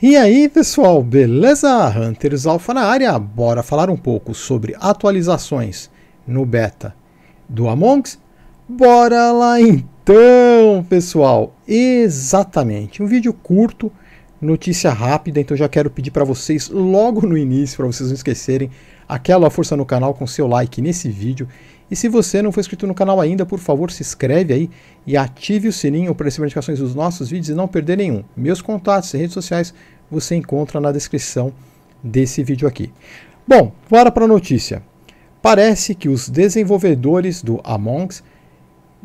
E aí pessoal, beleza? Hunters Alpha na área, bora falar um pouco sobre atualizações no beta do Among Us? Bora lá então pessoal, exatamente, um vídeo curto notícia rápida, então já quero pedir para vocês logo no início, para vocês não esquecerem, aquela força no canal com seu like nesse vídeo. E se você não for inscrito no canal ainda, por favor, se inscreve aí e ative o sininho para receber notificações dos nossos vídeos e não perder nenhum. Meus contatos e redes sociais você encontra na descrição desse vídeo aqui. Bom, bora para a notícia. Parece que os desenvolvedores do Among Us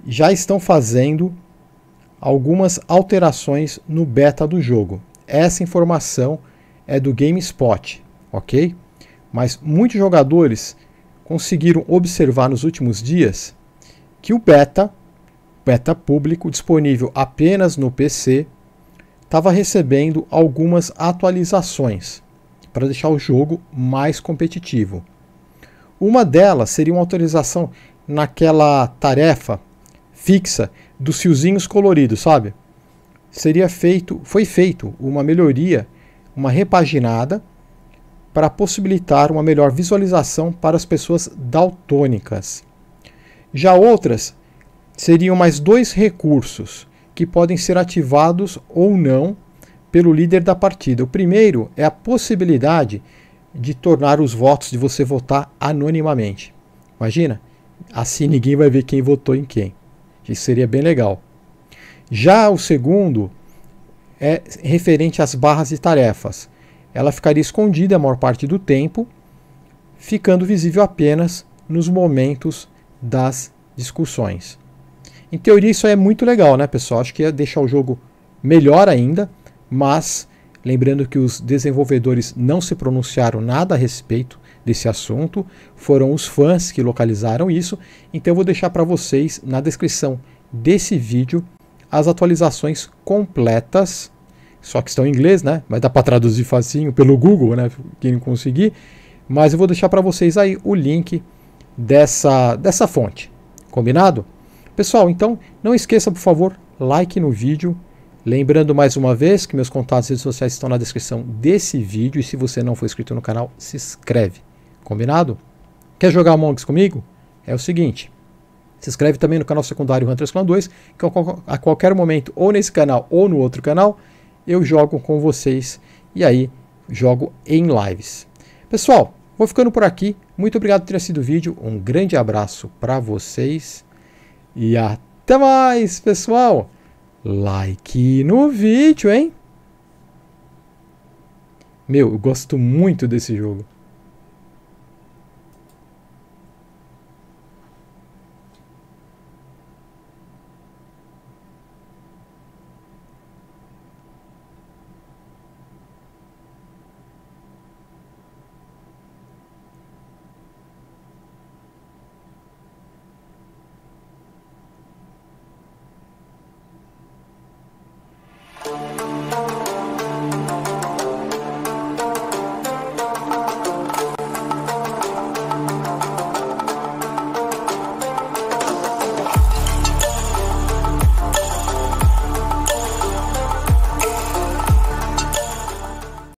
já estão fazendo algumas alterações no beta do jogo. Essa informação é do GameSpot, ok? Mas muitos jogadores conseguiram observar nos últimos dias que o beta, beta público disponível apenas no PC, estava recebendo algumas atualizações para deixar o jogo mais competitivo. Uma delas seria uma atualização naquela tarefa fixa dos fiozinhos coloridos, sabe? seria feito, foi feito uma melhoria, uma repaginada para possibilitar uma melhor visualização para as pessoas daltônicas. Já outras seriam mais dois recursos que podem ser ativados ou não pelo líder da partida. O primeiro é a possibilidade de tornar os votos de você votar anonimamente. Imagina, assim ninguém vai ver quem votou em quem. Isso seria bem legal. Já o segundo é referente às barras de tarefas. Ela ficaria escondida a maior parte do tempo, ficando visível apenas nos momentos das discussões. Em teoria, isso é muito legal, né, pessoal? Acho que ia deixar o jogo melhor ainda, mas lembrando que os desenvolvedores não se pronunciaram nada a respeito desse assunto, foram os fãs que localizaram isso, então eu vou deixar para vocês na descrição desse vídeo as atualizações completas, só que estão em inglês, né? Mas dá para traduzir facinho pelo Google, né? Quem não conseguir. Mas eu vou deixar para vocês aí o link dessa, dessa fonte. Combinado? Pessoal, então não esqueça, por favor, like no vídeo. Lembrando mais uma vez que meus contatos e redes sociais estão na descrição desse vídeo. E se você não for inscrito no canal, se inscreve. Combinado? Quer jogar Monks comigo? É o seguinte: se inscreve também no canal secundário Hunters Clan 2, que é a qualquer momento, ou nesse canal ou no outro canal, eu jogo com vocês e aí jogo em lives. Pessoal, vou ficando por aqui. Muito obrigado por ter assistido o vídeo. Um grande abraço para vocês e até mais, pessoal. Like no vídeo, hein? Meu, eu gosto muito desse jogo.